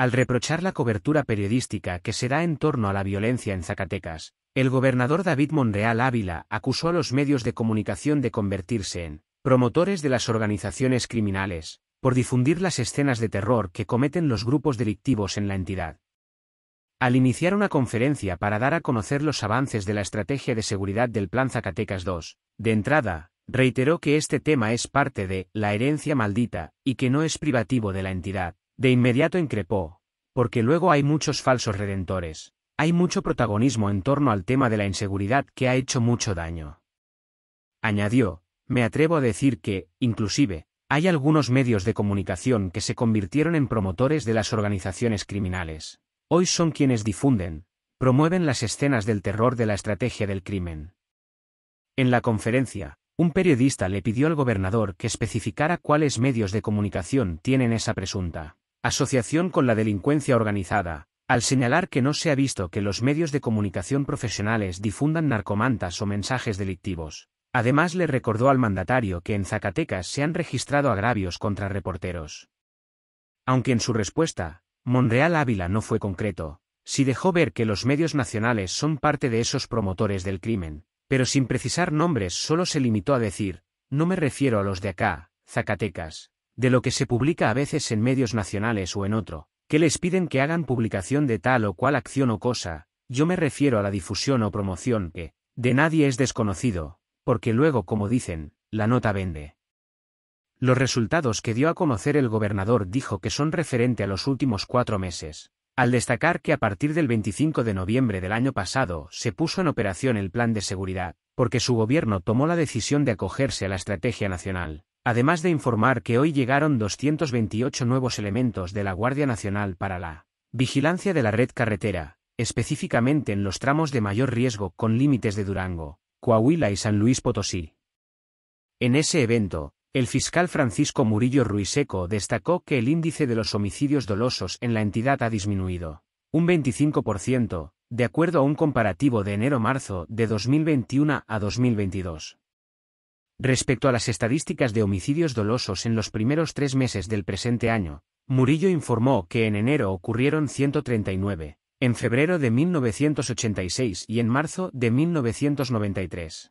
Al reprochar la cobertura periodística que se da en torno a la violencia en Zacatecas, el gobernador David Monreal Ávila acusó a los medios de comunicación de convertirse en promotores de las organizaciones criminales, por difundir las escenas de terror que cometen los grupos delictivos en la entidad. Al iniciar una conferencia para dar a conocer los avances de la estrategia de seguridad del Plan Zacatecas II, de entrada, reiteró que este tema es parte de la herencia maldita y que no es privativo de la entidad, de inmediato increpó, porque luego hay muchos falsos redentores, hay mucho protagonismo en torno al tema de la inseguridad que ha hecho mucho daño. Añadió, me atrevo a decir que, inclusive, hay algunos medios de comunicación que se convirtieron en promotores de las organizaciones criminales. Hoy son quienes difunden, promueven las escenas del terror de la estrategia del crimen. En la conferencia, un periodista le pidió al gobernador que especificara cuáles medios de comunicación tienen esa presunta Asociación con la delincuencia organizada, al señalar que no se ha visto que los medios de comunicación profesionales difundan narcomantas o mensajes delictivos. Además le recordó al mandatario que en Zacatecas se han registrado agravios contra reporteros. Aunque en su respuesta, Monreal Ávila no fue concreto, si dejó ver que los medios nacionales son parte de esos promotores del crimen, pero sin precisar nombres solo se limitó a decir, no me refiero a los de acá, Zacatecas, de lo que se publica a veces en medios nacionales o en otro, que les piden que hagan publicación de tal o cual acción o cosa, yo me refiero a la difusión o promoción que, de nadie es desconocido, porque luego, como dicen, la nota vende. Los resultados que dio a conocer el gobernador dijo que son referente a los últimos cuatro meses, al destacar que a partir del 25 de noviembre del año pasado se puso en operación el plan de seguridad, porque su gobierno tomó la decisión de acogerse a la estrategia nacional además de informar que hoy llegaron 228 nuevos elementos de la Guardia Nacional para la vigilancia de la red carretera, específicamente en los tramos de mayor riesgo con límites de Durango, Coahuila y San Luis Potosí. En ese evento, el fiscal Francisco Murillo Ruiseco destacó que el índice de los homicidios dolosos en la entidad ha disminuido un 25%, de acuerdo a un comparativo de enero-marzo de 2021 a 2022. Respecto a las estadísticas de homicidios dolosos en los primeros tres meses del presente año, Murillo informó que en enero ocurrieron 139, en febrero de 1986 y en marzo de 1993.